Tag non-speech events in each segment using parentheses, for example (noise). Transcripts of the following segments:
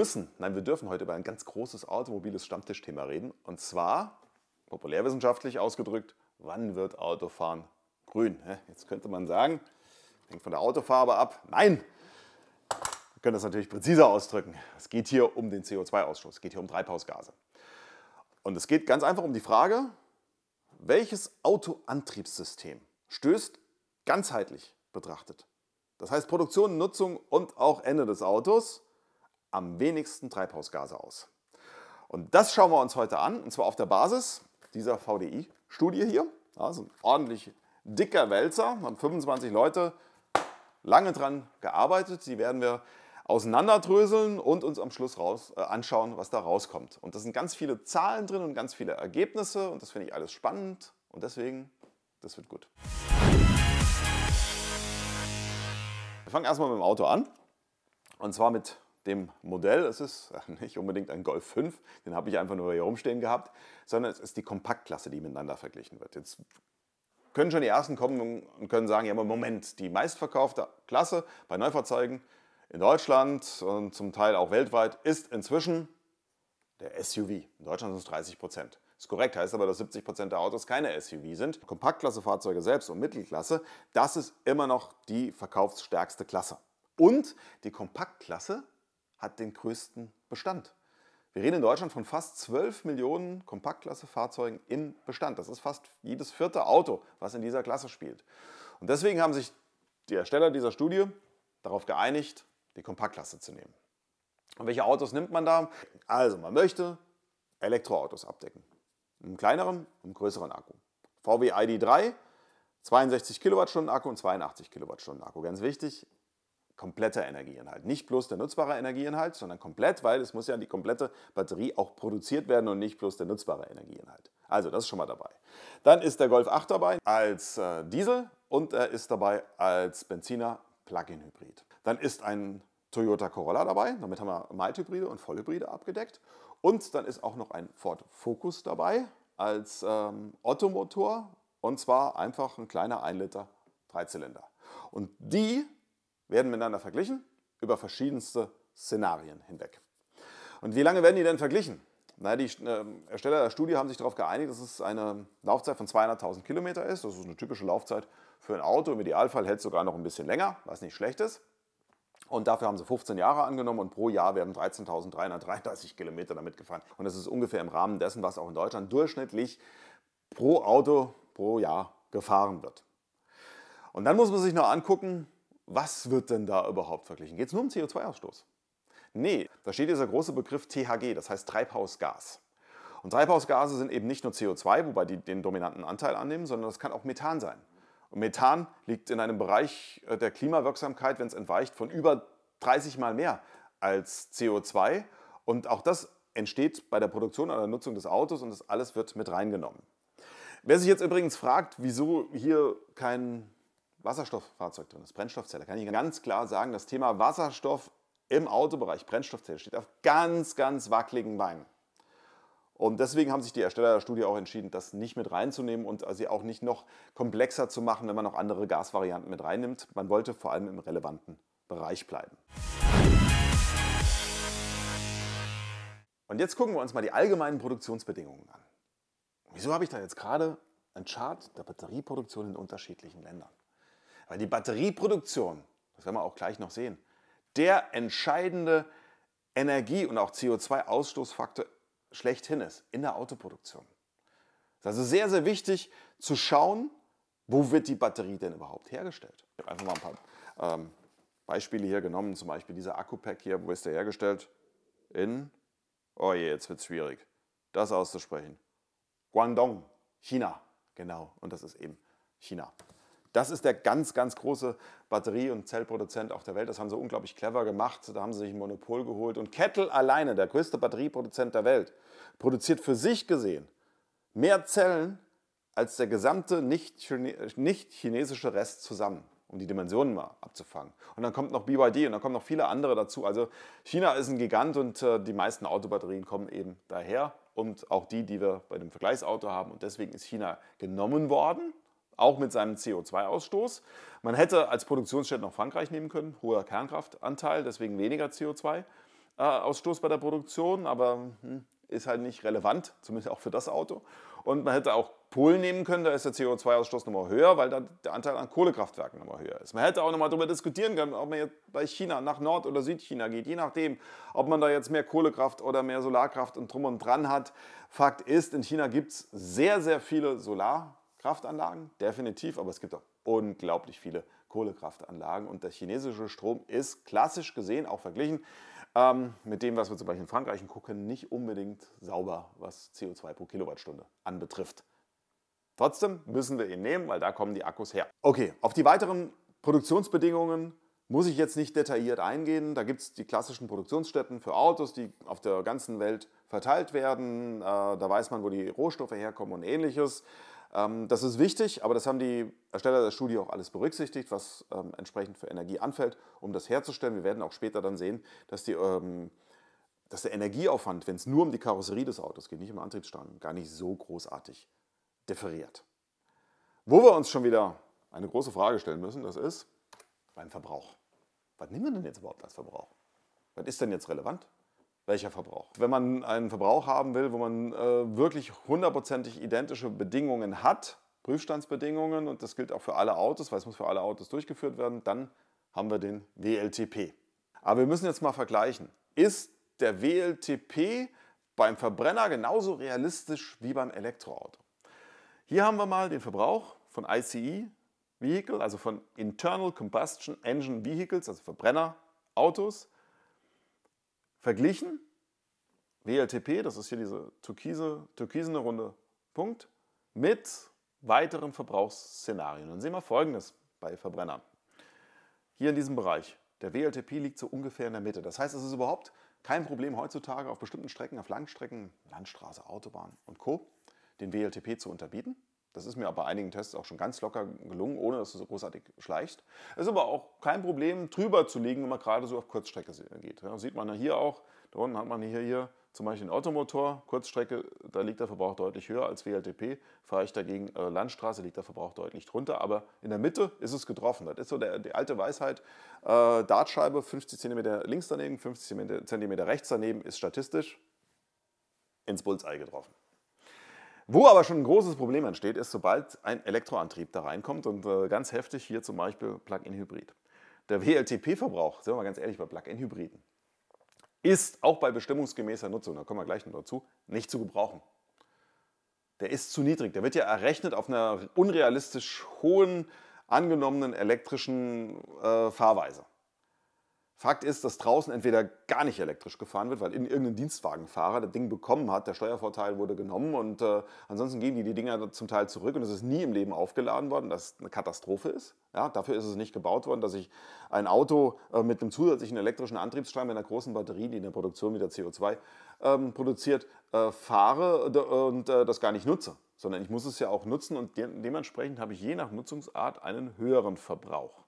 müssen, nein, wir dürfen heute über ein ganz großes automobiles Stammtischthema reden. Und zwar, populärwissenschaftlich ausgedrückt, wann wird Autofahren grün? Jetzt könnte man sagen, hängt von der Autofarbe ab. Nein! Wir können das natürlich präziser ausdrücken. Es geht hier um den CO2-Ausstoß, es geht hier um Treibhausgase. Und es geht ganz einfach um die Frage, welches Autoantriebssystem stößt ganzheitlich betrachtet? Das heißt Produktion, Nutzung und auch Ende des Autos am wenigsten Treibhausgase aus. Und das schauen wir uns heute an, und zwar auf der Basis dieser VDI-Studie hier. Also ein ordentlich dicker Wälzer, wir haben 25 Leute lange dran gearbeitet. Die werden wir auseinanderdröseln und uns am Schluss raus, äh, anschauen, was da rauskommt. Und da sind ganz viele Zahlen drin und ganz viele Ergebnisse und das finde ich alles spannend und deswegen, das wird gut. Wir fangen erstmal mit dem Auto an und zwar mit dem Modell. Es ist (laughs) nicht unbedingt ein Golf 5, den habe ich einfach nur hier rumstehen gehabt, sondern es ist die Kompaktklasse, die miteinander verglichen wird. Jetzt können schon die Ersten kommen und können sagen, ja, aber Moment, die meistverkaufte Klasse bei Neufahrzeugen in Deutschland und zum Teil auch weltweit ist inzwischen der SUV. In Deutschland sind es 30 Prozent. Ist korrekt, heißt aber, dass 70 Prozent der Autos keine SUV sind. Kompaktklassefahrzeuge selbst und Mittelklasse, das ist immer noch die verkaufsstärkste Klasse. Und die Kompaktklasse hat den größten Bestand. Wir reden in Deutschland von fast 12 Millionen Kompaktklasse-Fahrzeugen in Bestand. Das ist fast jedes vierte Auto, was in dieser Klasse spielt. Und deswegen haben sich die Ersteller dieser Studie darauf geeinigt, die Kompaktklasse zu nehmen. Und welche Autos nimmt man da? Also, man möchte Elektroautos abdecken. Einen kleineren, einen größeren Akku. VW ID3, 62 Kilowattstunden Akku und 82 Kilowattstunden Akku. Ganz wichtig, kompletter Energieinhalt. Nicht bloß der nutzbare Energieinhalt, sondern komplett, weil es muss ja die komplette Batterie auch produziert werden und nicht bloß der nutzbare Energieinhalt. Also das ist schon mal dabei. Dann ist der Golf 8 dabei als äh, Diesel und er ist dabei als Benziner Plug-in-Hybrid. Dann ist ein Toyota Corolla dabei, damit haben wir Mild-Hybride und Vollhybride abgedeckt. Und dann ist auch noch ein Ford Focus dabei als ähm, Ottomotor und zwar einfach ein kleiner 1 Liter Dreizylinder. Und die werden miteinander verglichen über verschiedenste Szenarien hinweg. Und wie lange werden die denn verglichen? Na, die äh, Ersteller der Studie haben sich darauf geeinigt, dass es eine Laufzeit von 200.000 Kilometer ist. Das ist eine typische Laufzeit für ein Auto. Im Idealfall hält es sogar noch ein bisschen länger, was nicht schlecht ist. Und dafür haben sie 15 Jahre angenommen und pro Jahr werden 13.333 Kilometer damit gefahren. Und das ist ungefähr im Rahmen dessen, was auch in Deutschland durchschnittlich pro Auto pro Jahr gefahren wird. Und dann muss man sich noch angucken, was wird denn da überhaupt verglichen? Geht es nur um CO2-Ausstoß? Nee, da steht dieser große Begriff THG, das heißt Treibhausgas. Und Treibhausgase sind eben nicht nur CO2, wobei die den dominanten Anteil annehmen, sondern es kann auch Methan sein. Und Methan liegt in einem Bereich äh, der Klimawirksamkeit, wenn es entweicht, von über 30 Mal mehr als CO2. Und auch das entsteht bei der Produktion oder Nutzung des Autos und das alles wird mit reingenommen. Wer sich jetzt übrigens fragt, wieso hier kein Wasserstofffahrzeug drin ist, Brennstoffzelle, kann ich ganz klar sagen, das Thema Wasserstoff im Autobereich, Brennstoffzelle, steht auf ganz, ganz wackeligen Beinen. Und deswegen haben sich die Ersteller der Studie auch entschieden, das nicht mit reinzunehmen und sie auch nicht noch komplexer zu machen, wenn man noch andere Gasvarianten mit reinnimmt. Man wollte vor allem im relevanten Bereich bleiben. Und jetzt gucken wir uns mal die allgemeinen Produktionsbedingungen an. Wieso habe ich da jetzt gerade einen Chart der Batterieproduktion in unterschiedlichen Ländern? Weil die Batterieproduktion, das werden wir auch gleich noch sehen, der entscheidende Energie- und auch CO2-Ausstoßfaktor schlechthin ist in der Autoproduktion. Es ist also sehr, sehr wichtig zu schauen, wo wird die Batterie denn überhaupt hergestellt. Ich habe einfach mal ein paar ähm, Beispiele hier genommen, zum Beispiel dieser Akku-Pack hier, wo ist der hergestellt? In, oh je, jetzt wird es schwierig, das auszusprechen. Guangdong, China, genau, und das ist eben China. Das ist der ganz, ganz große Batterie- und Zellproduzent auf der Welt. Das haben sie unglaublich clever gemacht. Da haben sie sich ein Monopol geholt. Und Kettle alleine, der größte Batterieproduzent der Welt, produziert für sich gesehen mehr Zellen als der gesamte nicht-chinesische Rest zusammen, um die Dimensionen mal abzufangen. Und dann kommt noch BYD und dann kommen noch viele andere dazu. Also China ist ein Gigant und äh, die meisten Autobatterien kommen eben daher und auch die, die wir bei dem Vergleichsauto haben. Und deswegen ist China genommen worden auch mit seinem CO2-Ausstoß. Man hätte als Produktionsstätte noch Frankreich nehmen können, hoher Kernkraftanteil, deswegen weniger CO2-Ausstoß bei der Produktion, aber hm, ist halt nicht relevant, zumindest auch für das Auto. Und man hätte auch Polen nehmen können, da ist der CO2-Ausstoß nochmal höher, weil dann der Anteil an Kohlekraftwerken nochmal höher ist. Man hätte auch nochmal darüber diskutieren können, ob man jetzt bei China nach Nord- oder Südchina geht, je nachdem, ob man da jetzt mehr Kohlekraft oder mehr Solarkraft und drum und dran hat. Fakt ist, in China gibt es sehr, sehr viele Solar- Kraftanlagen, definitiv, aber es gibt auch unglaublich viele Kohlekraftanlagen und der chinesische Strom ist klassisch gesehen, auch verglichen ähm, mit dem, was wir zum Beispiel in Frankreich gucken, nicht unbedingt sauber, was CO2 pro Kilowattstunde anbetrifft. Trotzdem müssen wir ihn nehmen, weil da kommen die Akkus her. Okay, auf die weiteren Produktionsbedingungen muss ich jetzt nicht detailliert eingehen. Da gibt es die klassischen Produktionsstätten für Autos, die auf der ganzen Welt verteilt werden. Äh, da weiß man, wo die Rohstoffe herkommen und ähnliches. Ähm, das ist wichtig, aber das haben die Ersteller der Studie auch alles berücksichtigt, was ähm, entsprechend für Energie anfällt, um das herzustellen. Wir werden auch später dann sehen, dass, die, ähm, dass der Energieaufwand, wenn es nur um die Karosserie des Autos geht, nicht um Antriebsstrang, gar nicht so großartig differiert. Wo wir uns schon wieder eine große Frage stellen müssen, das ist beim Verbrauch. Was nehmen wir denn jetzt überhaupt als Verbrauch? Was ist denn jetzt relevant? welcher Verbrauch. Wenn man einen Verbrauch haben will, wo man äh, wirklich hundertprozentig identische Bedingungen hat, Prüfstandsbedingungen, und das gilt auch für alle Autos, weil es muss für alle Autos durchgeführt werden, dann haben wir den WLTP. Aber wir müssen jetzt mal vergleichen. Ist der WLTP beim Verbrenner genauso realistisch wie beim Elektroauto? Hier haben wir mal den Verbrauch von ICE Vehicle, also von Internal Combustion Engine Vehicles, also Verbrennerautos, verglichen. WLTP, das ist hier diese türkise, türkisene runde Punkt, mit weiteren Verbrauchsszenarien. Dann sehen wir folgendes bei Verbrennern. Hier in diesem Bereich. Der WLTP liegt so ungefähr in der Mitte. Das heißt, es ist überhaupt kein Problem heutzutage auf bestimmten Strecken, auf Langstrecken, Landstraße, Autobahn und Co., den WLTP zu unterbieten. Das ist mir auch bei einigen Tests auch schon ganz locker gelungen, ohne dass du so großartig schleichst. Es ist aber auch kein Problem, drüber zu liegen, wenn man gerade so auf Kurzstrecke geht. Ja, sieht man ja hier auch, da unten hat man hier, hier zum Beispiel den Automotor, Kurzstrecke, da liegt der Verbrauch deutlich höher als WLTP. Fahre ich dagegen äh, Landstraße, liegt der Verbrauch deutlich drunter. Aber in der Mitte ist es getroffen. Das ist so der, die alte Weisheit. Äh, Dartscheibe 50 cm links daneben, 50 cm rechts daneben ist statistisch ins Bullseye getroffen. Wo aber schon ein großes Problem entsteht, ist, sobald ein Elektroantrieb da reinkommt und äh, ganz heftig hier zum Beispiel Plug-in-Hybrid. Der WLTP-Verbrauch, sind wir mal ganz ehrlich, bei Plug-in-Hybriden ist auch bei bestimmungsgemäßer Nutzung, da kommen wir gleich noch dazu, nicht zu gebrauchen. Der ist zu niedrig. Der wird ja errechnet auf einer unrealistisch hohen angenommenen elektrischen äh, Fahrweise. Fakt ist, dass draußen entweder gar nicht elektrisch gefahren wird, weil irgendein Dienstwagenfahrer das Ding bekommen hat, der Steuervorteil wurde genommen und äh, ansonsten gehen die die Dinger zum Teil zurück und es ist nie im Leben aufgeladen worden, dass eine Katastrophe ist. Ja, dafür ist es nicht gebaut worden, dass ich ein Auto äh, mit einem zusätzlichen elektrischen Antriebsstrang mit einer großen Batterie, die in der Produktion wieder CO2 ähm, produziert, äh, fahre äh, und äh, das gar nicht nutze, sondern ich muss es ja auch nutzen und de dementsprechend habe ich je nach Nutzungsart einen höheren Verbrauch.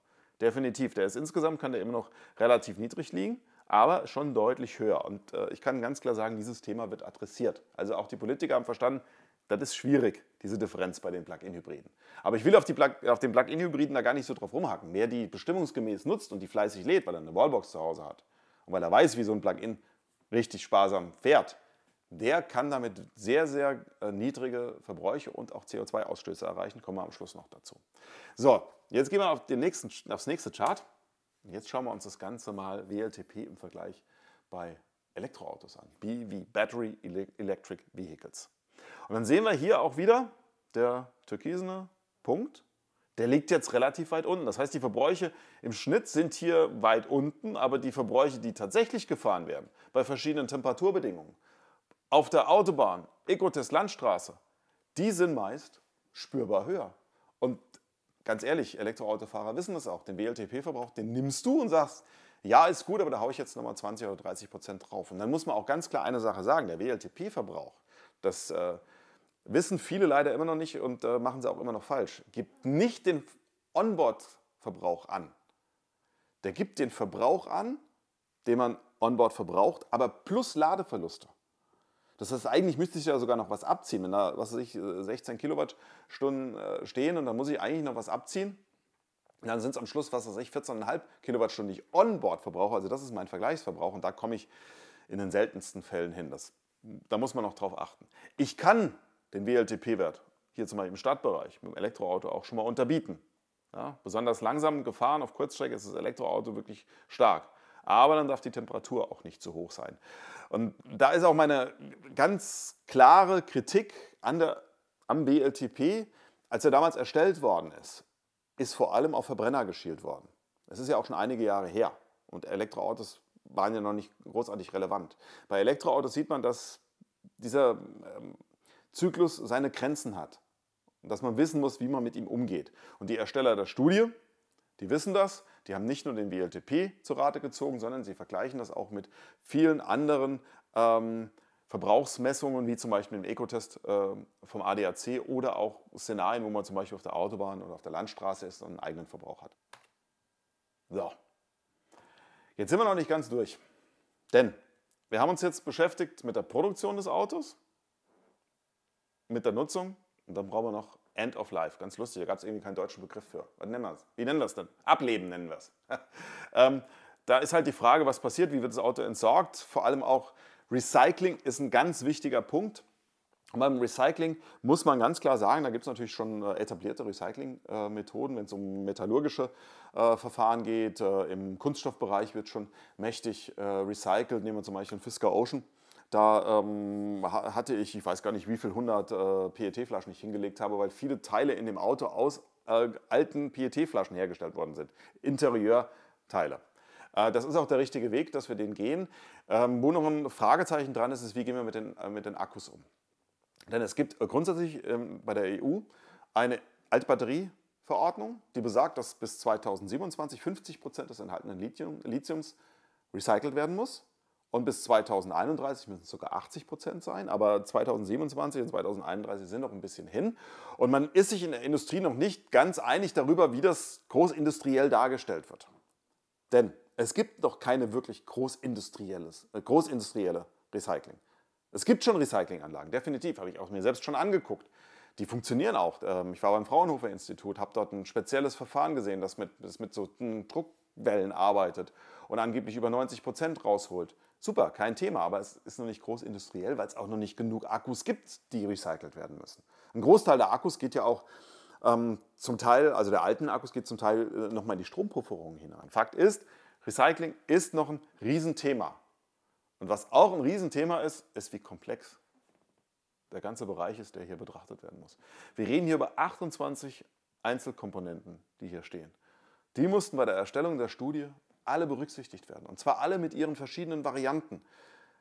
Definitiv, der ist insgesamt, kann der immer noch relativ niedrig liegen, aber schon deutlich höher. Und äh, ich kann ganz klar sagen, dieses Thema wird adressiert. Also auch die Politiker haben verstanden, das ist schwierig, diese Differenz bei den Plug-in-Hybriden. Aber ich will auf, Plug auf den Plug-in-Hybriden da gar nicht so drauf rumhacken. Wer die bestimmungsgemäß nutzt und die fleißig lädt, weil er eine Wallbox zu Hause hat und weil er weiß, wie so ein Plug-in richtig sparsam fährt, der kann damit sehr, sehr äh, niedrige Verbräuche und auch CO2-Ausstöße erreichen. Kommen wir am Schluss noch dazu. So, jetzt gehen wir auf den nächsten, aufs nächste Chart. Jetzt schauen wir uns das Ganze mal WLTP im Vergleich bei Elektroautos an. BEV, Battery Electric Vehicles. Und dann sehen wir hier auch wieder, der türkisene Punkt, der liegt jetzt relativ weit unten. Das heißt, die Verbräuche im Schnitt sind hier weit unten, aber die Verbräuche, die tatsächlich gefahren werden, bei verschiedenen Temperaturbedingungen, auf der Autobahn, ecotest Landstraße, die sind meist spürbar höher. Und ganz ehrlich, Elektroautofahrer wissen das auch. Den WLTP-Verbrauch, den nimmst du und sagst, ja, ist gut, aber da haue ich jetzt nochmal 20 oder 30 Prozent drauf. Und dann muss man auch ganz klar eine Sache sagen, der WLTP-Verbrauch, das äh, wissen viele leider immer noch nicht und äh, machen sie auch immer noch falsch, gibt nicht den Onboard-Verbrauch an. Der gibt den Verbrauch an, den man onboard verbraucht, aber plus Ladeverluste. Das heißt, eigentlich müsste ich ja sogar noch was abziehen. Wenn da, was weiß ich, 16 äh, Kilowattstunden äh, stehen und dann muss ich eigentlich noch was abziehen. dann sind es am Schluss, was weiß ich, 14,5 Kilowattstunden, die ich onboard verbrauche. Also das ist mein Vergleichsverbrauch und da komme ich in den seltensten Fällen hin. Das, da muss man noch drauf achten. Ich kann den WLTP-Wert hier zum Beispiel im Stadtbereich mit dem Elektroauto auch schon mal unterbieten. Ja, besonders langsam gefahren auf Kurzstrecke ist das Elektroauto wirklich stark aber dann darf die Temperatur auch nicht zu hoch sein. Und da ist auch meine ganz klare Kritik an der, am BLTP, als er damals erstellt worden ist, ist vor allem auf Verbrenner geschielt worden. Das ist ja auch schon einige Jahre her und Elektroautos waren ja noch nicht großartig relevant. Bei Elektroautos sieht man, dass dieser ähm, Zyklus seine Grenzen hat und dass man wissen muss, wie man mit ihm umgeht. Und die Ersteller der Studie, die wissen das die haben nicht nur den WLTP zu Rate gezogen, sondern sie vergleichen das auch mit vielen anderen ähm, Verbrauchsmessungen, wie zum Beispiel dem Ecotest äh, vom ADAC oder auch Szenarien, wo man zum Beispiel auf der Autobahn oder auf der Landstraße ist und einen eigenen Verbrauch hat. So, jetzt sind wir noch nicht ganz durch. Denn wir haben uns jetzt beschäftigt mit der Produktion des Autos, mit der Nutzung und dann brauchen wir noch End of Life, ganz lustig, da gab es irgendwie keinen deutschen Begriff für. Was nennen wir Wie nennen wir es denn? Ableben nennen wir es. (laughs) ähm, da ist halt die Frage, was passiert, wie wird das Auto entsorgt? Vor allem auch Recycling ist ein ganz wichtiger Punkt. Und beim Recycling muss man ganz klar sagen, da gibt es natürlich schon äh, etablierte Recycling-Methoden, äh, wenn es um metallurgische äh, Verfahren geht. Äh, Im Kunststoffbereich wird schon mächtig äh, recycelt. Nehmen wir zum Beispiel den Fisker Ocean da ähm, hatte ich, ich weiß gar nicht, wie viel 100 äh, PET-Flaschen ich hingelegt habe, weil viele Teile in dem Auto aus äh, alten PET-Flaschen hergestellt worden sind. Interieurteile. Äh, das ist auch der richtige Weg, dass wir den gehen. Ähm, wo noch ein Fragezeichen dran ist, ist, wie gehen wir mit den, äh, mit den Akkus um? Denn es gibt äh, grundsätzlich ähm, bei der EU eine Altbatterieverordnung, die besagt, dass bis 2027 50 Prozent des enthaltenen Lithiums recycelt werden muss. Und bis 2031 müssen es ca. 80 Prozent sein, aber 2027 und 2031 sind noch ein bisschen hin. Und man ist sich in der Industrie noch nicht ganz einig darüber, wie das großindustriell dargestellt wird. Denn es gibt noch keine wirklich großindustrielles, äh, großindustrielle Recycling. Es gibt schon Recyclinganlagen, definitiv, habe ich auch mir selbst schon angeguckt. Die funktionieren auch. Ähm, ich war beim Fraunhofer Institut, habe dort ein spezielles Verfahren gesehen, das mit, das mit so Druckwellen arbeitet und angeblich über 90 Prozent rausholt. Super, kein Thema, aber es ist noch nicht groß industriell, weil es auch noch nicht genug Akkus gibt, die recycelt werden müssen. Ein Großteil der Akkus geht ja auch ähm, zum Teil, also der alten Akkus geht zum Teil äh, nochmal in die Strompufferung hinein. Fakt ist, Recycling ist noch ein Riesenthema. Und was auch ein Riesenthema ist, ist wie komplex der ganze Bereich ist, der hier betrachtet werden muss. Wir reden hier über 28 Einzelkomponenten, die hier stehen. Die mussten bei der Erstellung der Studie alle berücksichtigt werden. Und zwar alle mit ihren verschiedenen Varianten.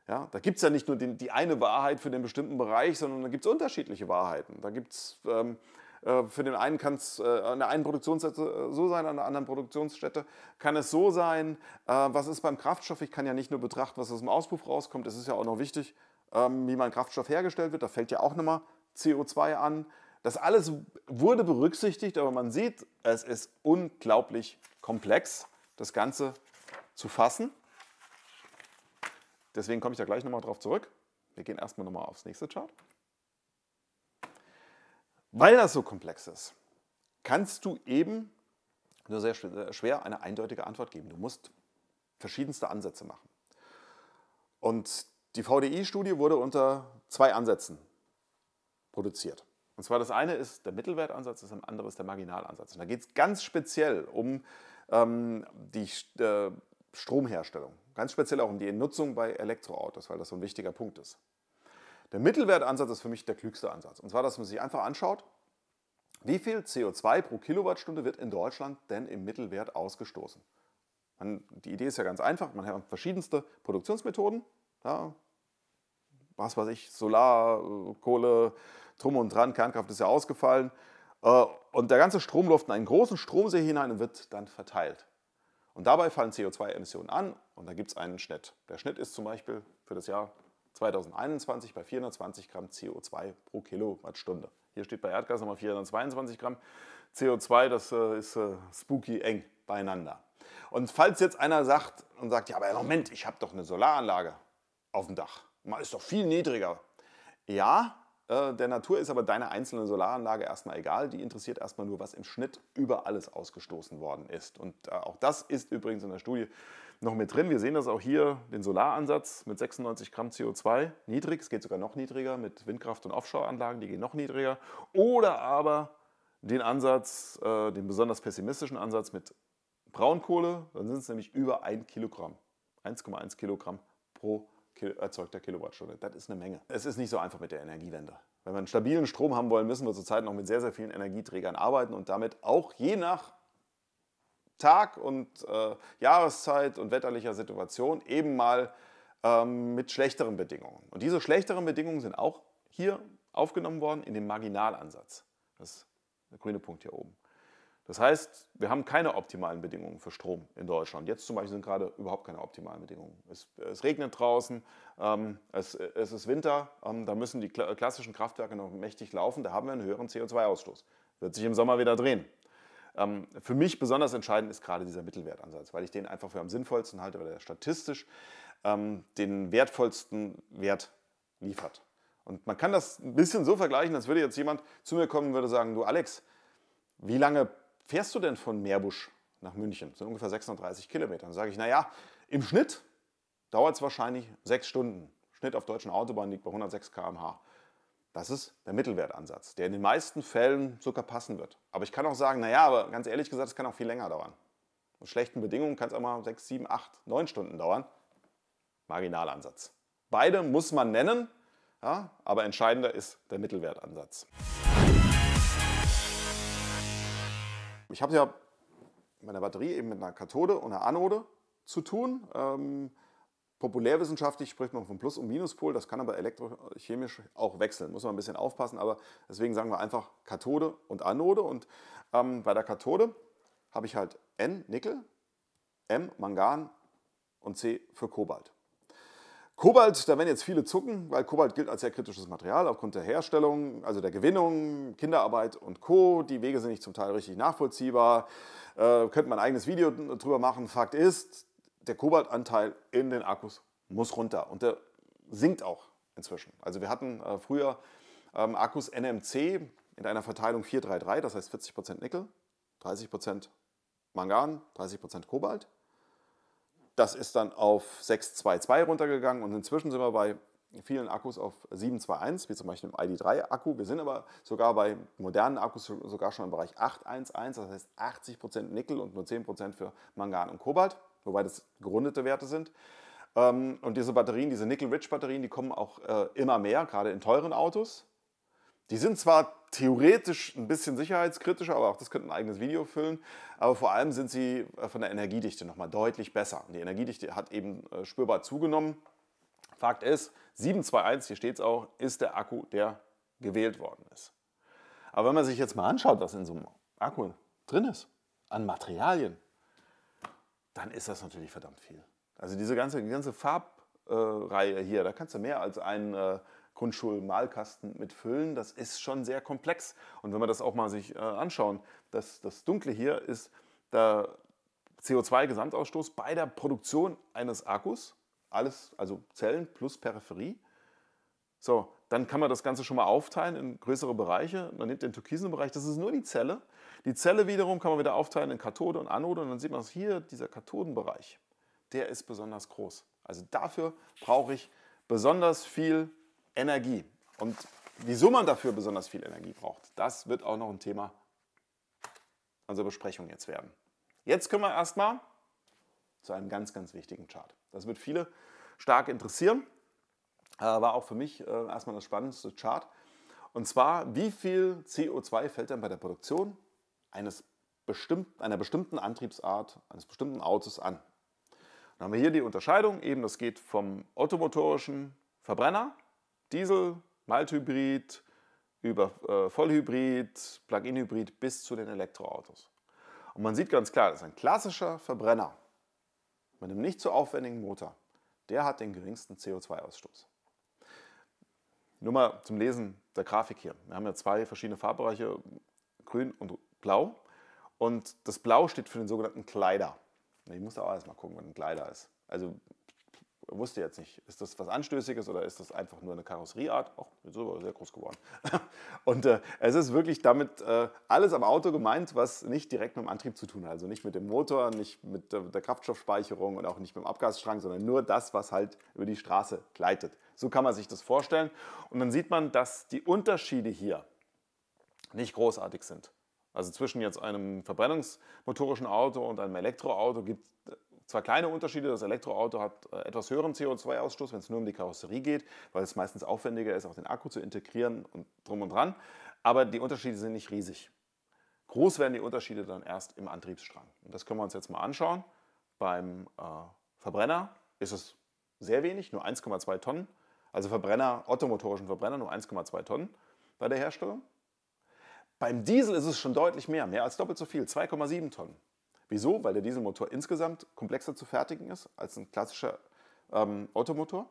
Ja, da gibt es ja nicht nur den, die eine Wahrheit für den bestimmten Bereich, sondern da gibt es unterschiedliche Wahrheiten. Da gibt es, ähm, äh, für den einen kann es äh, an der einen Produktionsstätte äh, so sein, an der anderen Produktionsstätte kann es so sein. Äh, was ist beim Kraftstoff? Ich kann ja nicht nur betrachten, was aus dem Auspuff rauskommt, es ist ja auch noch wichtig, ähm, wie mein Kraftstoff hergestellt wird. Da fällt ja auch nochmal CO2 an. Das alles wurde berücksichtigt, aber man sieht, es ist unglaublich komplex das Ganze zu fassen. Deswegen komme ich da gleich nochmal drauf zurück. Wir gehen erstmal nochmal aufs nächste Chart. Weil das so komplex ist, kannst du eben nur sehr äh, schwer eine eindeutige Antwort geben. Du musst verschiedenste Ansätze machen. Und die VDI-Studie wurde unter zwei Ansätzen produziert. Und zwar das eine ist der Mittelwertansatz, das andere ist der Marginalansatz. Und da geht es ganz speziell um ähm, die äh, Stromherstellung. Ganz speziell auch um die Nutzung bei Elektroautos, weil das so ein wichtiger Punkt ist. Der Mittelwertansatz ist für mich der klügste Ansatz. Und zwar, dass man sich einfach anschaut, wie viel CO2 pro Kilowattstunde wird in Deutschland denn im Mittelwert ausgestoßen. Man, die Idee ist ja ganz einfach. Man hat verschiedenste Produktionsmethoden. Ja, was weiß ich, Solar, äh, Kohle, drum und dran, Kernkraft ist ja ausgefallen. Äh, und der ganze Strom läuft in einen großen Stromsee hinein und wird dann verteilt. Und dabei fallen CO2-Emissionen an und da gibt es einen Schnitt. Der Schnitt ist zum Beispiel für das Jahr 2021 bei 420 Gramm CO2 pro Kilowattstunde. Hier steht bei Erdgas nochmal 422 Gramm CO2, das äh, ist äh, spooky eng beieinander. Und falls jetzt einer sagt und sagt, ja, aber Moment, ich habe doch eine Solaranlage auf dem Dach, ist doch viel niedriger. Ja, äh, der Natur ist aber deine einzelne Solaranlage erstmal egal. Die interessiert erstmal nur, was im Schnitt über alles ausgestoßen worden ist. Und äh, auch das ist übrigens in der Studie noch mit drin. Wir sehen das auch hier, den Solaransatz mit 96 Gramm CO2 niedrig. Es geht sogar noch niedriger mit Windkraft- und Offshore-Anlagen, die gehen noch niedriger. Oder aber den Ansatz, äh, den besonders pessimistischen Ansatz mit Braunkohle, dann sind es nämlich über 1 Kilogramm. 1,1 Kilogramm pro Kilogramm erzeugter Kilowattstunde. Das ist eine Menge. Es ist nicht so einfach mit der Energiewende. Wenn wir einen stabilen Strom haben wollen, müssen wir zurzeit noch mit sehr, sehr vielen Energieträgern arbeiten und damit auch je nach Tag und äh, Jahreszeit und wetterlicher Situation eben mal ähm, mit schlechteren Bedingungen. Und diese schlechteren Bedingungen sind auch hier aufgenommen worden in dem Marginalansatz. Das ist der grüne Punkt hier oben. Das heißt, wir haben keine optimalen Bedingungen für Strom in Deutschland. Jetzt zum Beispiel sind gerade überhaupt keine optimalen Bedingungen. Es, es regnet draußen, ähm, es, es, ist Winter, ähm, da müssen die klassischen Kraftwerke noch mächtig laufen, da haben wir einen höheren CO2-Ausstoß. Wird sich im Sommer wieder drehen. Ähm, für mich besonders entscheidend ist gerade dieser Mittelwertansatz, weil ich den einfach für am sinnvollsten halte, weil er statistisch ähm, den wertvollsten Wert liefert. Und man kann das ein bisschen so vergleichen, als würde jetzt jemand zu mir kommen und würde sagen, du Alex, wie lange fährst du denn von Meerbusch nach München? Das sind ungefähr 36 Kilometer. Dann sage ich, naja, im Schnitt dauert es wahrscheinlich sechs Stunden. Schnitt auf deutschen Autobahnen liegt bei 106 km/h. Das ist der Mittelwertansatz, der in den meisten Fällen sogar passen wird. Aber ich kann auch sagen, naja, aber ganz ehrlich gesagt, es kann auch viel länger dauern. Unter schlechten Bedingungen kann es auch mal sechs, sieben, acht, neun Stunden dauern. Marginalansatz. Beide muss man nennen, ja, aber entscheidender ist der Mittelwertansatz. Ich habe ja mit einer Batterie eben mit einer Kathode und einer Anode zu tun. Ähm, populärwissenschaftlich spricht man von Plus- und Minuspol, das kann aber elektrochemisch auch wechseln. Muss man ein bisschen aufpassen, aber deswegen sagen wir einfach Kathode und Anode. Und ähm, bei der Kathode habe ich halt N Nickel, M Mangan und C für Kobalt. Kobalt, da werden jetzt viele zucken, weil Kobalt gilt als sehr kritisches Material aufgrund der Herstellung, also der Gewinnung, Kinderarbeit und Co. Die Wege sind nicht zum Teil richtig nachvollziehbar. Äh, könnte man ein eigenes Video drüber machen. Fakt ist, der Kobaltanteil in den Akkus muss runter und der sinkt auch inzwischen. Also wir hatten äh, früher ähm, Akkus NMC in einer Verteilung 433, das heißt 40% Nickel, 30% Mangan, 30% Kobalt. Das ist dann auf 622 runtergegangen und inzwischen sind wir bei vielen Akkus auf 721, wie zum Beispiel im ID3-Akku. Wir sind aber sogar bei modernen Akkus sogar schon im Bereich 811, das heißt 80% Nickel und nur 10% für Mangan und Kobalt, wobei das gerundete Werte sind. Ähm, und diese Batterien, diese Nickel-Rich-Batterien, die kommen auch äh, immer mehr, gerade in teuren Autos. Die sind zwar theoretisch ein bisschen sicherheitskritischer, aber auch das könnte ein eigenes Video füllen. Aber vor allem sind sie äh, von der Energiedichte nochmal deutlich besser. Die Energiedichte hat eben äh, spürbar zugenommen. Fakt ist, 721, hier steht es auch, ist der Akku, der gewählt worden ist. Aber wenn man sich jetzt mal anschaut, was in so einem Akku drin ist, an Materialien, dann ist das natürlich verdammt viel. Also diese ganze, ganze Farbreihe äh, hier, da kannst du mehr als ein Kunstschulmalkasten mit füllen. Das ist schon sehr komplex. Und wenn wir das auch mal sich äh, anschauen, das, das Dunkle hier ist der CO2-Gesamtausstoß bei der Produktion eines Akkus. Alles, also Zellen plus Peripherie. So, dann kann man das Ganze schon mal aufteilen in größere Bereiche. Man nimmt den türkisen Bereich, das ist nur die Zelle. Die Zelle wiederum kann man wieder aufteilen in Kathode und Anode. Und dann sieht man hier, dieser Kathodenbereich, der ist besonders groß. Also dafür brauche ich besonders viel Energie. Und wieso man dafür besonders viel Energie braucht, das wird auch noch ein Thema unserer Besprechung jetzt werden. Jetzt können wir erstmal zu einem ganz, ganz wichtigen Chart. Das wird viele stark interessieren. Äh, war auch für mich äh, erstmal das spannendste Chart. Und zwar, wie viel CO2 fällt denn bei der Produktion eines bestimmten, einer bestimmten Antriebsart, eines bestimmten Autos an? Dann haben wir hier die Unterscheidung, eben das geht vom automotorischen Verbrenner Diesel, Malthybrid, über äh, Vollhybrid, Plug-in-Hybrid bis zu den Elektroautos. Und man sieht ganz klar, das ist ein klassischer Verbrenner mit einem nicht so aufwendigen Motor. Der hat den geringsten CO2-Ausstoß. Nur mal zum Lesen der Grafik hier. Wir haben ja zwei verschiedene Farbbereiche, grün und blau. Und das Blau steht für den sogenannten Kleider. Ich muss da auch erstmal gucken, was ein Kleider ist. Also wusste jetzt nicht, ist das was Anstößiges oder ist das einfach nur eine Karosserieart? Auch jetzt so sehr groß geworden. (laughs) Und äh, es ist wirklich damit äh, alles am Auto gemeint, was nicht direkt mit dem Antrieb zu tun hat. Also nicht mit dem Motor, nicht mit äh, der Kraftstoffspeicherung und auch nicht mit dem Abgasstrang, sondern nur das, was halt über die Straße gleitet. So kann man sich das vorstellen. Und dann sieht man, dass die Unterschiede hier nicht großartig sind. Also zwischen jetzt einem verbrennungsmotorischen Auto und einem Elektroauto gibt es äh, zwar kleine Unterschiede, das Elektroauto hat äh, etwas höheren CO2-Ausstoß, wenn es nur um die Karosserie geht, weil es meistens aufwendiger ist, auch den Akku zu integrieren und drum und dran, aber die Unterschiede sind nicht riesig. Groß werden die Unterschiede dann erst im Antriebsstrang. Und das können wir uns jetzt mal anschauen. Beim äh, Verbrenner ist es sehr wenig, nur 1,2 Tonnen. Also Verbrenner, automotorischen Verbrenner, nur 1,2 Tonnen bei der Herstellung. Beim Diesel ist es schon deutlich mehr, mehr als doppelt so viel, 2,7 Tonnen. Wieso? Weil der Dieselmotor insgesamt komplexer zu fertigen ist als ein klassischer ähm, Automotor.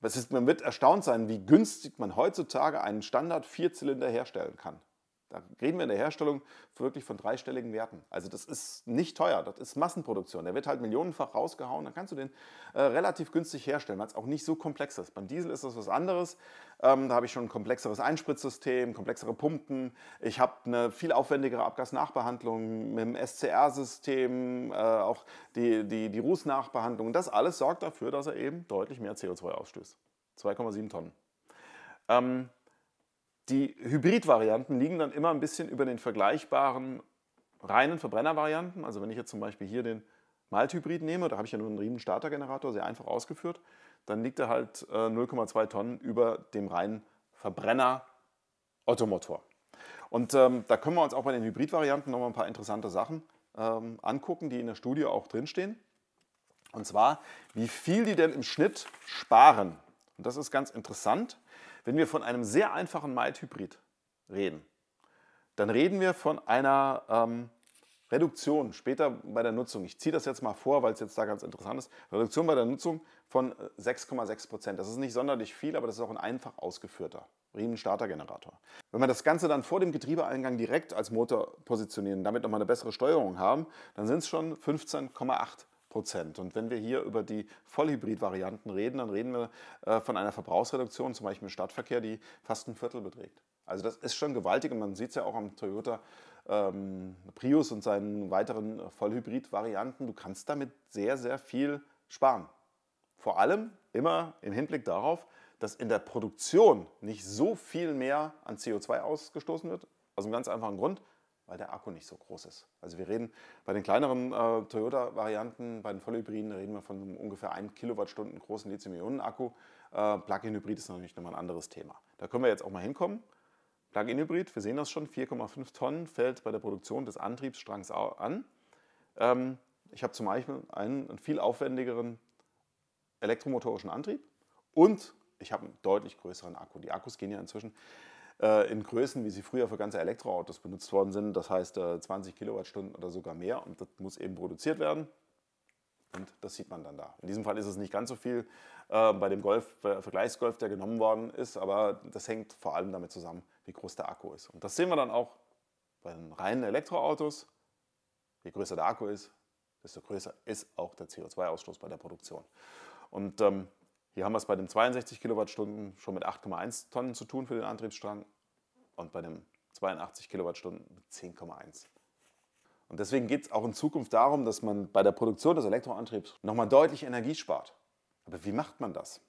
Ist, man wird erstaunt sein, wie günstig man heutzutage einen Standard-Vierzylinder herstellen kann. Da reden wir in der Herstellung wirklich von dreistelligen Werten. Also das ist nicht teuer, das ist Massenproduktion. Der wird halt millionenfach rausgehauen, dann kannst du den äh, relativ günstig herstellen, weil es auch nicht so komplex ist. Beim Diesel ist das was anderes. Ähm, da habe ich schon ein komplexeres Einspritzsystem, komplexere Pumpen. Ich habe eine viel aufwendigere Abgasnachbehandlung mit dem SCR-System, äh, auch die, die, die Rußnachbehandlung. Das alles sorgt dafür, dass er eben deutlich mehr CO2 ausstößt. 2,7 Tonnen. Ähm, die Hybridvarianten liegen dann immer ein bisschen über den vergleichbaren reinen Verbrennervarianten. Also wenn ich jetzt zum Beispiel hier den Malthybrid nehme, da habe ich ja nur einen riesen Startergenerator, sehr einfach ausgeführt, dann liegt er halt 0,2 äh, Tonnen über dem reinen Verbrenner-Ottomotor. Und ähm, da können wir uns auch bei den Hybridvarianten nochmal ein paar interessante Sachen ähm, angucken, die in der Studie auch drinstehen. Und zwar, wie viel die denn im Schnitt sparen. Und das ist ganz interessant. Wenn wir von einem sehr einfachen Maid-Hybrid reden, dann reden wir von einer ähm, Reduktion später bei der Nutzung. Ich ziehe das jetzt mal vor, weil es jetzt da ganz interessant ist. Reduktion bei der Nutzung von 6,6 äh, Prozent. Das ist nicht sonderlich viel, aber das ist auch ein einfach ausgeführter Riemenstartergenerator. Wenn wir das Ganze dann vor dem Getriebeeingang direkt als Motor positionieren, damit nochmal eine bessere Steuerung haben, dann sind es schon 15,8 Prozent. Prozent. Und wenn wir hier über die Vollhybrid-Varianten reden, dann reden wir äh, von einer Verbrauchsreduktion, zum Beispiel im Stadtverkehr, die fast ein Viertel beträgt. Also das ist schon gewaltig und man sieht es ja auch am Toyota ähm, Prius und seinen weiteren Vollhybrid-Varianten. Du kannst damit sehr, sehr viel sparen. Vor allem immer im Hinblick darauf, dass in der Produktion nicht so viel mehr an CO2 ausgestoßen wird. Aus einem ganz einfachen Grund, weil der Akku nicht so groß ist. Also wir reden bei den kleineren äh, Toyota-Varianten, bei den Vollhybriden, reden wir von einem ungefähr 1 Kilowattstunden großen Lithium-Ionen-Akku. Äh, Plug-in-Hybrid ist natürlich nochmal ein anderes Thema. Da können wir jetzt auch mal hinkommen. Plug-in-Hybrid, wir sehen das schon, 4,5 Tonnen fällt bei der Produktion des Antriebsstrangs an. Ähm, ich habe zum Beispiel einen, einen viel aufwendigeren elektromotorischen Antrieb und ich habe einen deutlich größeren Akku. Die Akkus gehen ja inzwischen äh, in Größen, wie sie früher für ganze Elektroautos benutzt worden sind. Das heißt 20 äh, Kilowattstunden oder sogar mehr. Und das muss eben produziert werden. Und das sieht man dann da. In diesem Fall ist es nicht ganz so viel äh, bei dem Golf, äh, Vergleichsgolf, der genommen worden ist, aber das hängt vor allem damit zusammen, wie groß der Akku ist. Und das sehen wir dann auch bei den reinen Elektroautos. Je größer der Akku ist, desto größer ist auch der CO2-Ausstoß bei der Produktion. Und ähm, hier haben wir es bei dem 62 Kilowattstunden schon mit 8,1 Tonnen zu tun für den Antriebsstrang und bei dem 82 Kilowattstunden mit 10,1. Und deswegen geht es auch in Zukunft darum, dass man bei der Produktion des Elektroantriebs nochmal deutlich Energie spart. Aber wie macht man das?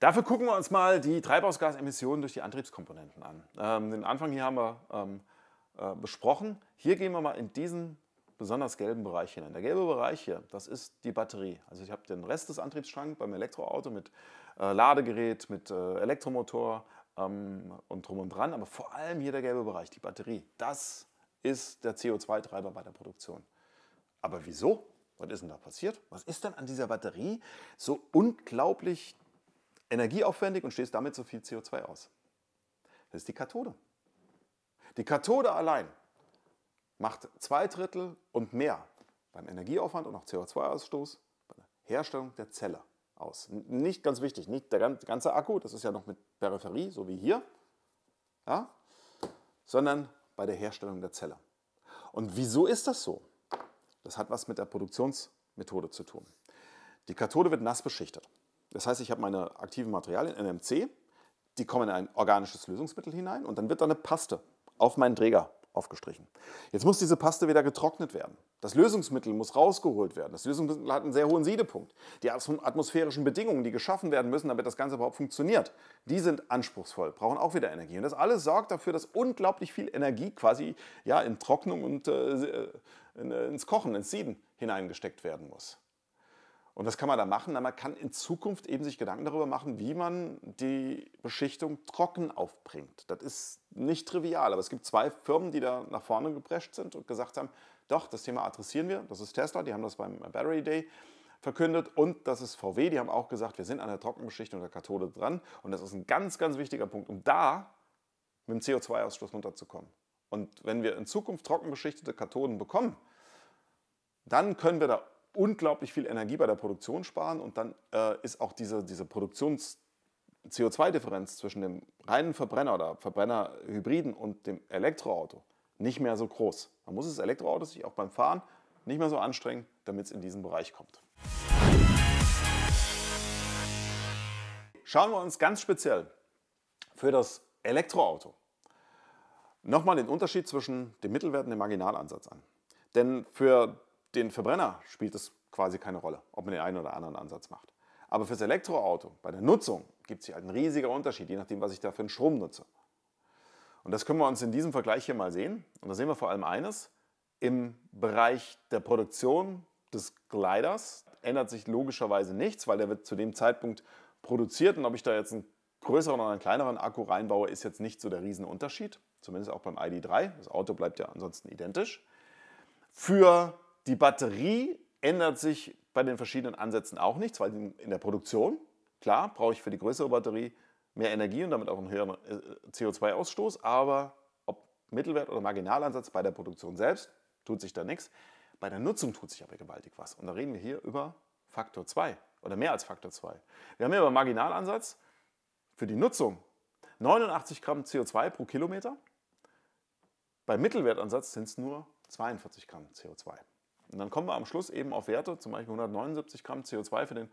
Dafür gucken wir uns mal die Treibhausgasemissionen durch die Antriebskomponenten an. Ähm, den Anfang hier haben wir ähm, äh, besprochen. Hier gehen wir mal in diesen besonders gelben Bereich hinein. Der gelbe Bereich hier, das ist die Batterie. Also ich habe den Rest des Antriebsschranks beim Elektroauto mit äh, Ladegerät, mit äh, Elektromotor ähm, und drum und dran, aber vor allem hier der gelbe Bereich, die Batterie. Das ist der CO2-Treiber bei der Produktion. Aber wieso? Was ist denn da passiert? Was ist denn an dieser Batterie so unglaublich energieaufwendig und stößt damit so viel CO2 aus? Das ist die Kathode. Die Kathode allein macht zwei Drittel und mehr beim Energieaufwand und auch CO2-Ausstoß bei der Herstellung der Zelle aus. Nicht ganz wichtig, nicht der ganze Akku, das ist ja noch mit Peripherie, so wie hier, ja, sondern bei der Herstellung der Zelle. Und wieso ist das so? Das hat was mit der Produktionsmethode zu tun. Die Kathode wird nass beschichtet. Das heißt, ich habe meine aktiven Materialien, NMC, die kommen in ein organisches Lösungsmittel hinein und dann wird da eine Paste auf meinen Träger aufgestrichen. Jetzt muss diese Paste wieder getrocknet werden. Das Lösungsmittel muss rausgeholt werden. Das Lösungsmittel hat einen sehr hohen Siedepunkt. Die atmosphärischen Bedingungen, die geschaffen werden müssen, damit das Ganze überhaupt funktioniert, die sind anspruchsvoll, brauchen auch wieder Energie. Und das alles sorgt dafür, dass unglaublich viel Energie quasi ja, in Trocknung und äh, äh ins Kochen, ins Sieden hineingesteckt werden muss. Und was kann man da machen? Na, man kann in Zukunft eben sich Gedanken darüber machen, wie man die Beschichtung trocken aufbringt. Das ist nicht trivial, aber es gibt zwei Firmen, die da nach vorne geprescht sind und gesagt haben, doch, das Thema adressieren wir. Das ist Tesla, die haben das beim Battery Day verkündet und das ist VW, die haben auch gesagt, wir sind an der Trockenbeschichtung der Kathode dran und das ist ein ganz, ganz wichtiger Punkt, um da mit dem CO2-Ausstoß runterzukommen. Und wenn wir in Zukunft trockenbeschichtete Kathoden bekommen, dann können wir da unglaublich viel Energie bei der Produktion sparen und dann äh, ist auch diese, diese Produktions- CO2-Differenz zwischen dem reinen Verbrenner oder Verbrennerhybriden und dem Elektroauto nicht mehr so groß. Man muss das Elektroauto sich auch beim Fahren nicht mehr so anstrengen, damit es in diesen Bereich kommt. Schauen wir uns ganz speziell für das Elektroauto nochmal den Unterschied zwischen dem Mittelwert und dem Marginalansatz an. Denn für den Verbrenner spielt es quasi keine Rolle, ob man den einen oder anderen Ansatz macht. Aber fürs Elektroauto, bei der Nutzung, gibt es hier halt ein riesiger Unterschied, je nachdem, was ich da für einen Strom nutze. Und das können wir uns in diesem Vergleich hier mal sehen. Und da sehen wir vor allem eines, im Bereich der Produktion des Gliders ändert sich logischerweise nichts, weil der wird zu dem Zeitpunkt produziert. Und ob ich da jetzt einen größeren oder einen kleineren Akku reinbaue, ist jetzt nicht so der Riesenunterschied. Zumindest auch beim ID3. Das Auto bleibt ja ansonsten identisch. Für die Batterie ändert sich bei den verschiedenen Ansätzen auch nichts, weil in der Produktion, klar, brauche ich für die größere Batterie mehr Energie und damit auch einen höheren äh, CO2-Ausstoß, aber ob Mittelwert oder Marginalansatz bei der Produktion selbst, tut sich da nichts. Bei der Nutzung tut sich aber gewaltig was. Und da reden wir hier über Faktor 2 oder mehr als Faktor 2. Wir haben hier über Marginalansatz für die Nutzung 89 Gramm CO2 pro Kilometer. Beim Mittelwertansatz sind es nur 42 Gramm CO2. Und dann kommen wir am Schluss eben auf Werte, zum Beispiel 179 Gramm CO2 für den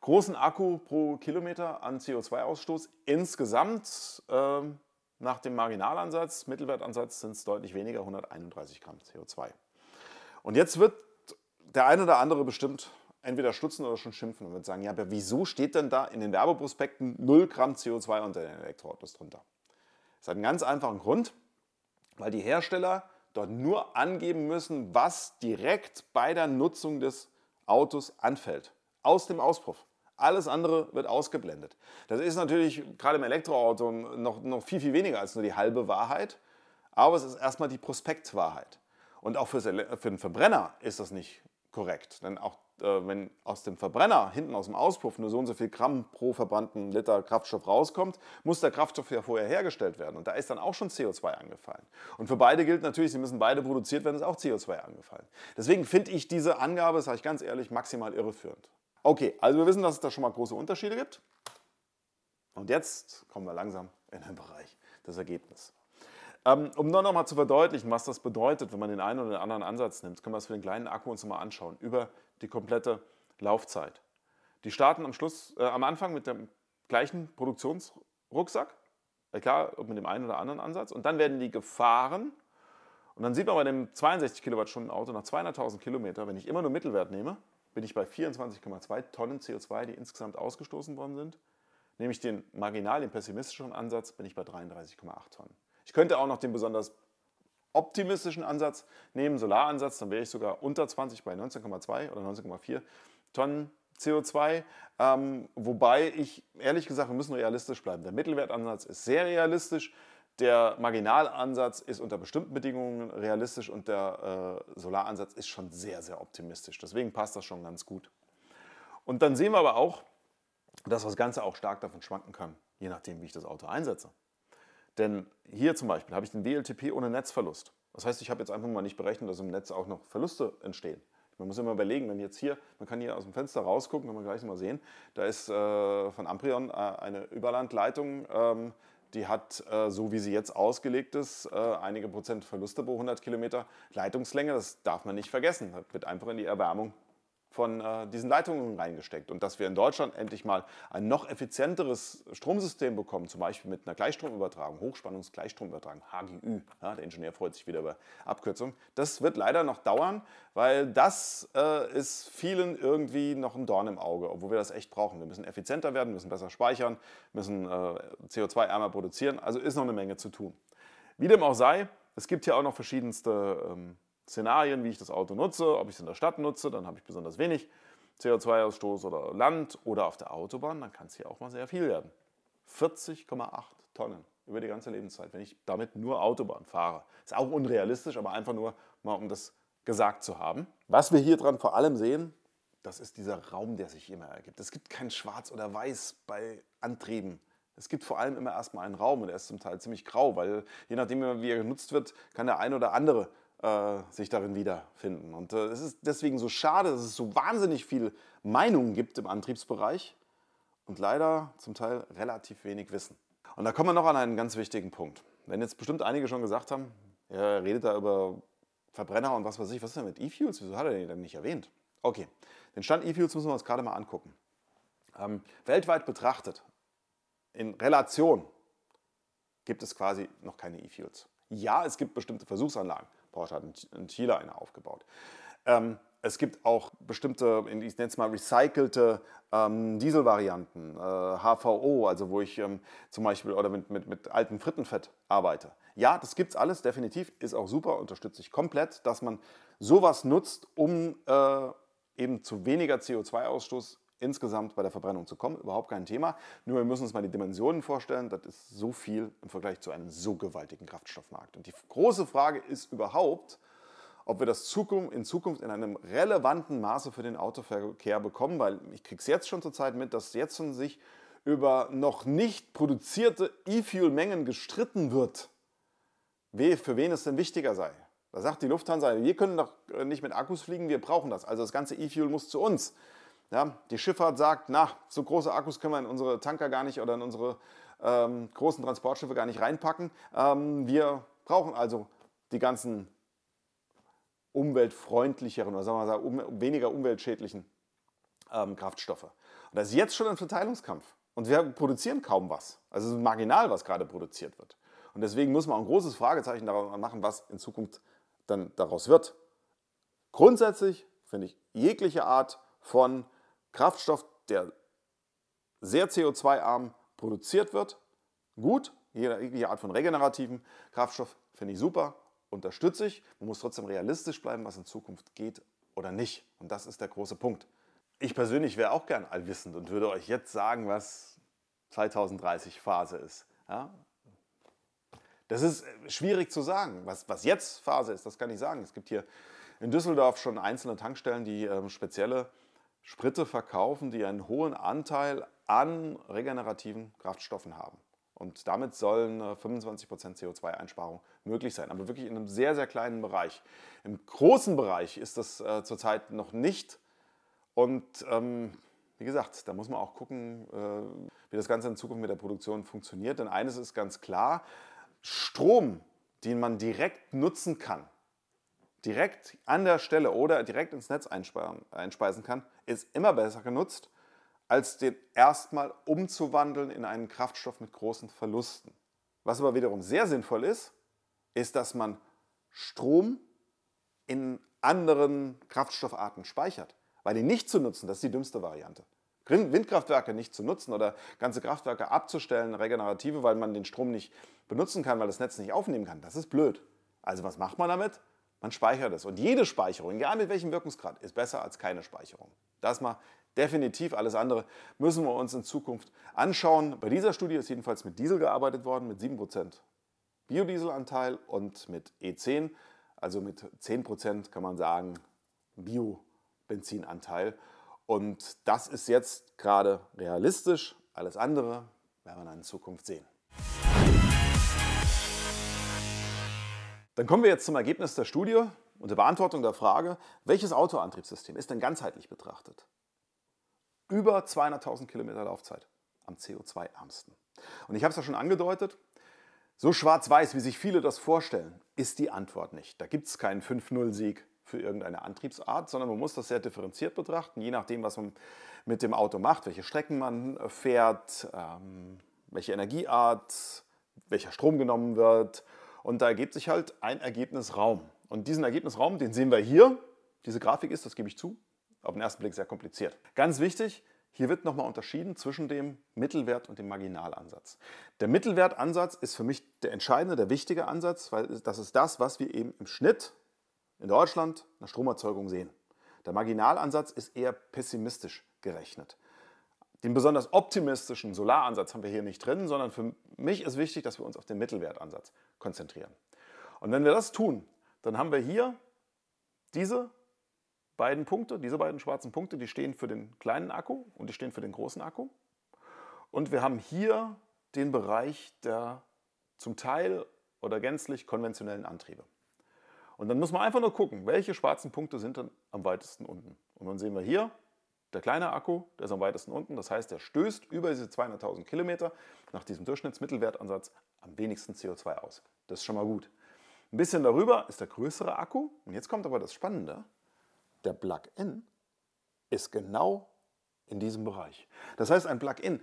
großen Akku pro Kilometer an CO2-Ausstoß. Insgesamt äh, nach dem Marginalansatz, Mittelwertansatz sind es deutlich weniger, 131 Gramm CO2. Und jetzt wird der eine oder andere bestimmt entweder stutzen oder schon schimpfen und wird sagen, ja, aber wieso steht denn da in den Werbeprospekten 0 Gramm CO2 unter den Elektroautos drunter? Das hat einen ganz einfachen Grund, weil die Hersteller dort nur angeben müssen, was direkt bei der Nutzung des Autos anfällt. Aus dem Auspuff. Alles andere wird ausgeblendet. Das ist natürlich gerade im Elektroauto noch, noch viel, viel weniger als nur die halbe Wahrheit. Aber es ist erstmal die Prospektwahrheit. Und auch für den Verbrenner ist das nicht korrekt. Denn auch äh, wenn aus dem Verbrenner, hinten aus dem Auspuff, nur so und so viel Gramm pro verbrannten Liter Kraftstoff rauskommt, muss der Kraftstoff ja vorher hergestellt werden. Und da ist dann auch schon CO2 angefallen. Und für beide gilt natürlich, sie müssen beide produziert werden, ist auch CO2 angefallen. Deswegen finde ich diese Angabe, sage ich ganz ehrlich, maximal irreführend. Okay, also wir wissen, dass es da schon mal große Unterschiede gibt. Und jetzt kommen wir langsam in den Bereich des Ergebnisses. Ähm, um nur noch mal zu verdeutlichen, was das bedeutet, wenn man den einen oder den anderen Ansatz nimmt, können wir uns für den kleinen Akku uns mal anschauen. Über die komplette Laufzeit. Die starten am, Schluss, äh, am Anfang mit dem gleichen Produktionsrucksack, ja, klar, mit dem einen oder anderen Ansatz, und dann werden die gefahren. Und dann sieht man bei dem 62 Kilowattstunden Auto nach 200.000 Kilometer, wenn ich immer nur Mittelwert nehme, bin ich bei 24,2 Tonnen CO2, die insgesamt ausgestoßen worden sind. Nehme ich den marginal, den pessimistischen Ansatz, bin ich bei 33,8 Tonnen. Ich könnte auch noch den besonders optimistischen Ansatz nehmen, Solaransatz, dann wäre ich sogar unter 20 bei 19,2 oder 19,4 Tonnen CO2. Ähm, wobei ich ehrlich gesagt, wir müssen realistisch bleiben. Der Mittelwertansatz ist sehr realistisch. Der Marginalansatz ist unter bestimmten Bedingungen realistisch und der äh, Solaransatz ist schon sehr, sehr optimistisch. Deswegen passt das schon ganz gut. Und dann sehen wir aber auch, dass das Ganze auch stark davon schwanken kann, je nachdem, wie ich das Auto einsetze. Denn hier zum Beispiel habe ich den DLTP ohne Netzverlust. Das heißt, ich habe jetzt einfach mal nicht berechnet, dass im Netz auch noch Verluste entstehen. Man muss immer überlegen, wenn jetzt hier, man kann hier aus dem Fenster rausgucken, kann man gleich mal sehen, da ist äh, von Amprion äh, eine Überlandleitung, ähm, die hat, äh, so wie sie jetzt ausgelegt ist, äh, einige Prozent Verluste pro 100 Kilometer Leitungslänge. Das darf man nicht vergessen. Das wird einfach in die Erwärmung von äh, diesen Leitungen reingesteckt. Und dass wir in Deutschland endlich mal ein noch effizienteres Stromsystem bekommen, zum Beispiel mit einer Gleichstromübertragung, Hochspannungsgleichstromübertragung, HGÜ. Ja, der Ingenieur freut sich wieder über Abkürzung. Das wird leider noch dauern, weil das äh, ist vielen irgendwie noch ein Dorn im Auge, obwohl wir das echt brauchen. Wir müssen effizienter werden, müssen besser speichern, müssen äh, CO2-ärmer produzieren. Also ist noch eine Menge zu tun. Wie dem auch sei, es gibt hier auch noch verschiedenste ähm, Szenarien, wie ich das Auto nutze, ob ich es in der Stadt nutze, dann habe ich besonders wenig CO2-Ausstoß oder Land oder auf der Autobahn, dann kann es hier auch mal sehr viel werden. 40,8 Tonnen über die ganze Lebenszeit, wenn ich damit nur Autobahn fahre. Ist auch unrealistisch, aber einfach nur mal, um das gesagt zu haben. Was wir hier dran vor allem sehen, das ist dieser Raum, der sich immer ergibt. Es gibt kein Schwarz oder Weiß bei Antrieben. Es gibt vor allem immer erstmal einen Raum und er ist zum Teil ziemlich grau, weil je nachdem, wie er genutzt wird, kann der ein oder andere äh, sich darin wiederfinden. Und äh, es ist deswegen so schade, dass es so wahnsinnig viel Meinungen gibt im Antriebsbereich und leider zum Teil relativ wenig Wissen. Und da kommen wir noch an einen ganz wichtigen Punkt. Wenn jetzt bestimmt einige schon gesagt haben, er redet da über Verbrenner und was weiß ich, was ist denn mit E-Fuels? Wieso hat er den denn nicht erwähnt? Okay, den Stand E-Fuels müssen wir uns gerade mal angucken. Ähm, weltweit betrachtet, in Relation, gibt es quasi noch keine E-Fuels. Ja, es gibt bestimmte Versuchsanlagen, Porsche hat in Chile eine aufgebaut. Ähm, es gibt auch bestimmte, ich nenne es mal recycelte ähm, Dieselvarianten, äh, HVO, also wo ich ähm, zum Beispiel oder mit, mit, mit altem Frittenfett arbeite. Ja, das gibt es alles, definitiv, ist auch super, unterstütze ich komplett, dass man sowas nutzt, um äh, eben zu weniger CO2-Ausstoß insgesamt bei der Verbrennung zu kommen. Überhaupt kein Thema. Nur wir müssen uns mal die Dimensionen vorstellen. Das ist so viel im Vergleich zu einem so gewaltigen Kraftstoffmarkt. Und die große Frage ist überhaupt, ob wir das in Zukunft in einem relevanten Maße für den Autoverkehr bekommen, weil ich kriege es jetzt schon zur Zeit mit, dass jetzt schon sich über noch nicht produzierte E-Fuel-Mengen gestritten wird, für wen es denn wichtiger sei. Da sagt die Lufthansa, wir können doch nicht mit Akkus fliegen, wir brauchen das. Also das ganze E-Fuel muss zu uns. Ja, die Schifffahrt sagt, na, so große Akkus können wir in unsere Tanker gar nicht oder in unsere ähm, großen Transportschiffe gar nicht reinpacken. Ähm, wir brauchen also die ganzen umweltfreundlicheren oder sagen wir mal, um, weniger umweltschädlichen ähm, Kraftstoffe. Und das ist jetzt schon ein Verteilungskampf. Und wir produzieren kaum was. Also es ist marginal, was gerade produziert wird. Und deswegen muss man auch ein großes Fragezeichen daran machen, was in Zukunft dann daraus wird. Grundsätzlich finde ich jegliche Art von Kraftstoff, der sehr CO2-arm produziert wird, gut. jede Art von regenerativen Kraftstoff finde ich super, unterstütze ich. Man muss trotzdem realistisch bleiben, was in Zukunft geht oder nicht. Und das ist der große Punkt. Ich persönlich wäre auch gern allwissend und würde euch jetzt sagen, was 2030 Phase ist. Ja? Das ist äh, schwierig zu sagen. Was, was jetzt Phase ist, das kann ich sagen. Es gibt hier in Düsseldorf schon einzelne Tankstellen, die ähm, spezielle Spritze verkaufen, die einen hohen Anteil an regenerativen Kraftstoffen haben. Und damit sollen 25% äh, CO2-Einsparung möglich sein, aber wirklich in einem sehr, sehr kleinen Bereich. Im großen Bereich ist das äh, zurzeit noch nicht. Und ähm, wie gesagt, da muss man auch gucken, äh, wie das Ganze in Zukunft mit der Produktion funktioniert. Denn eines ist ganz klar, Strom, den man direkt nutzen kann, direkt an der Stelle oder direkt ins Netz einspeisen kann, ist immer besser genutzt, als den erstmal umzuwandeln in einen Kraftstoff mit großen Verlusten. Was aber wiederum sehr sinnvoll ist, ist, dass man Strom in anderen Kraftstoffarten speichert. Weil die nicht zu nutzen, das ist die dümmste Variante. Windkraftwerke nicht zu nutzen oder ganze Kraftwerke abzustellen, regenerative, weil man den Strom nicht benutzen kann, weil das Netz nicht aufnehmen kann, das ist blöd. Also was macht man damit? Man speichert es. Und jede Speicherung, egal mit welchem Wirkungsgrad, ist besser als keine Speicherung. Das mal definitiv. Alles andere müssen wir uns in Zukunft anschauen. Bei dieser Studie ist jedenfalls mit Diesel gearbeitet worden, mit 7% Biodieselanteil und mit E10, also mit 10% kann man sagen Bio-Benzinanteil. Und das ist jetzt gerade realistisch. Alles andere werden wir dann in Zukunft sehen. Dann kommen wir jetzt zum Ergebnis der Studie unter Beantwortung der Frage, welches Autoantriebssystem ist denn ganzheitlich betrachtet? Über 200.000 Kilometer Laufzeit am CO2-ärmsten. Und ich habe es ja schon angedeutet, so schwarz-weiß, wie sich viele das vorstellen, ist die Antwort nicht. Da gibt es keinen 5-0-Sieg für irgendeine Antriebsart, sondern man muss das sehr differenziert betrachten, je nachdem, was man mit dem Auto macht, welche Strecken man äh, fährt, ähm, welche Energieart, welcher Strom genommen wird. Und da ergibt sich halt ein Ergebnis Raum. Und diesen Ergebnisraum, den sehen wir hier. Diese Grafik ist, das gebe ich zu, auf den ersten Blick sehr kompliziert. Ganz wichtig, hier wird nochmal unterschieden zwischen dem Mittelwert und dem Marginalansatz. Der Mittelwertansatz ist für mich der entscheidende, der wichtige Ansatz, weil das ist das, was wir eben im Schnitt in Deutschland nach Stromerzeugung sehen. Der Marginalansatz ist eher pessimistisch gerechnet. Den besonders optimistischen Solaransatz haben wir hier nicht drin, sondern für mich ist wichtig, dass wir uns auf den Mittelwertansatz konzentrieren. Und wenn wir das tun, dann haben wir hier diese beiden Punkte, diese beiden schwarzen Punkte, die stehen für den kleinen Akku und die stehen für den großen Akku. Und wir haben hier den Bereich der zum Teil oder gänzlich konventionellen Antriebe. Und dann muss man einfach nur gucken, welche schwarzen Punkte sind dann am weitesten unten. Und dann sehen wir hier, der kleine Akku, der ist am weitesten unten. Das heißt, der stößt über diese 200.000 Kilometer nach diesem Durchschnittsmittelwertansatz am wenigsten CO2 aus. Das ist schon mal gut. Ein bisschen darüber ist der größere Akku. Und jetzt kommt aber das Spannende. Der Plug-in ist genau in diesem Bereich. Das heißt, ein Plug-in,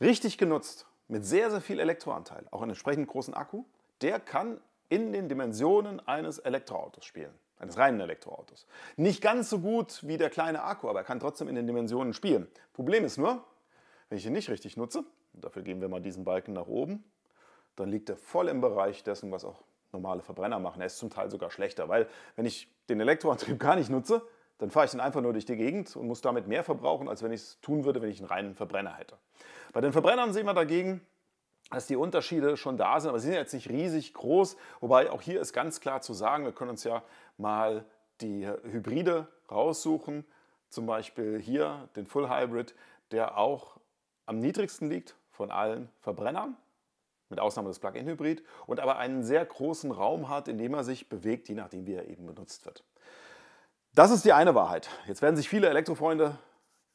richtig genutzt, mit sehr, sehr viel Elektroanteil, auch einen entsprechend großen Akku, der kann in den Dimensionen eines Elektroautos spielen, eines reinen Elektroautos. Nicht ganz so gut wie der kleine Akku, aber er kann trotzdem in den Dimensionen spielen. Problem ist nur, wenn ich ihn nicht richtig nutze, dafür geben wir mal diesen Balken nach oben, dann liegt er voll im Bereich dessen, was auch normale Verbrenner machen. Er ist zum Teil sogar schlechter, weil wenn ich den Elektroantrieb (laughs) gar nicht nutze, dann fahre ich ihn einfach nur durch die Gegend und muss damit mehr verbrauchen, als wenn ich es tun würde, wenn ich einen reinen Verbrenner hätte. Bei den Verbrennern sehen wir dagegen, dass die Unterschiede schon da sind, aber sie sind jetzt nicht riesig groß. Wobei auch hier ist ganz klar zu sagen, wir können uns ja mal die Hybride raussuchen. Zum Beispiel hier den Full Hybrid, der auch am niedrigsten liegt von allen Verbrennern mit Ausnahme des Plug-in-Hybrid, und aber einen sehr großen Raum hat, in dem er sich bewegt, je nachdem, wie er eben benutzt wird. Das ist die eine Wahrheit. Jetzt werden sich viele Elektrofreunde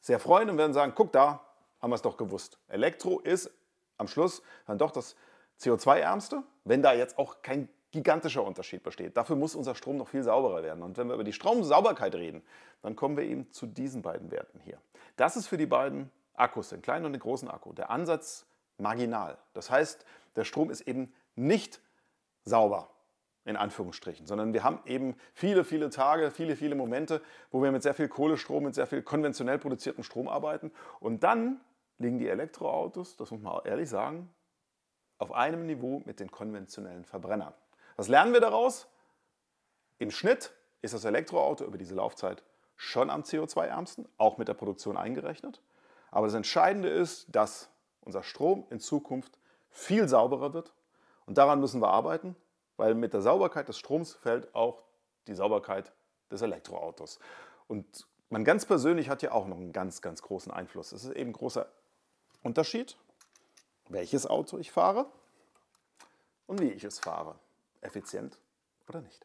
sehr freuen und werden sagen, guck da, haben wir es doch gewusst. Elektro ist am Schluss dann doch das CO2-ärmste, wenn da jetzt auch kein gigantischer Unterschied besteht. Dafür muss unser Strom noch viel sauberer werden. Und wenn wir über die Stromsauberkeit reden, dann kommen wir eben zu diesen beiden Werten hier. Das ist für die beiden Akkus, den kleinen und den großen Akku, der Ansatz, marginal. Das heißt, der Strom ist eben nicht sauber, in Anführungsstrichen, sondern wir haben eben viele, viele Tage, viele, viele Momente, wo wir mit sehr viel Kohlestrom, mit sehr viel konventionell produziertem Strom arbeiten. Und dann liegen die Elektroautos, das muss man auch ehrlich sagen, auf einem Niveau mit den konventionellen Verbrennern. Was lernen wir daraus? Im Schnitt ist das Elektroauto über diese Laufzeit schon am CO2-ärmsten, auch mit der Produktion eingerechnet. Aber das Entscheidende ist, dass unser Strom in Zukunft viel sauberer wird. Und daran müssen wir arbeiten, weil mit der Sauberkeit des Stroms fällt auch die Sauberkeit des Elektroautos. Und man ganz persönlich hat ja auch noch einen ganz, ganz großen Einfluss. Es ist eben ein großer Unterschied, welches Auto ich fahre und wie ich es fahre. Effizient oder nicht.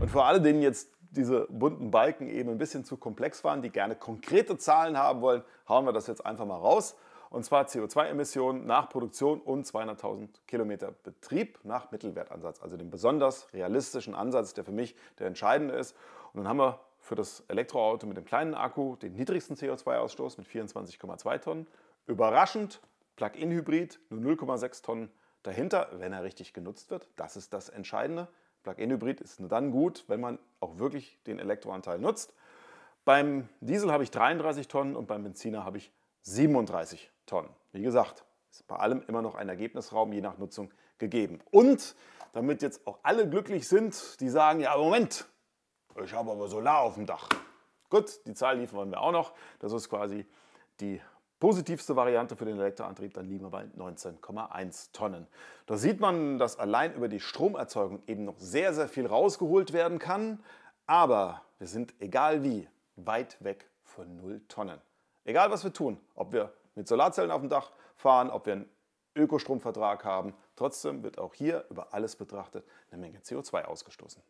Und vor allem denen jetzt diese bunten Balken eben ein bisschen zu komplex waren, die gerne konkrete Zahlen haben wollen, hauen wir das jetzt einfach mal raus und zwar CO2-Emissionen nach Produktion und 200.000 Kilometer Betrieb nach Mittelwertansatz, also dem besonders realistischen Ansatz, der für mich der entscheidende ist. Und dann haben wir für das Elektroauto mit dem kleinen Akku den niedrigsten CO2-Ausstoß mit 24,2 Tonnen. Überraschend, Plug-in-Hybrid nur 0,6 Tonnen dahinter, wenn er richtig genutzt wird. Das ist das Entscheidende. Plug-in-Hybrid ist nur dann gut, wenn man auch wirklich den Elektroanteil nutzt. Beim Diesel habe ich 33 Tonnen und beim Benziner habe ich 37 Tonnen. Wie gesagt, ist bei allem immer noch ein Ergebnisraum je nach Nutzung gegeben. Und damit jetzt auch alle glücklich sind, die sagen, ja Moment, ich habe aber Solar auf dem Dach. Gut, die Zahl liefern wir auch noch. Das ist quasi die positivste Variante für den Elektroantrieb, dann liegen wir bei 19,1 Tonnen. Da sieht man, dass allein über die Stromerzeugung eben noch sehr, sehr viel rausgeholt werden kann. Aber wir sind egal wie weit weg von 0 Tonnen. Egal was wir tun, ob wir mit Solarzellen auf dem Dach fahren, ob wir einen Ökostromvertrag haben, trotzdem wird auch hier über alles betrachtet eine Menge CO2 ausgestoßen.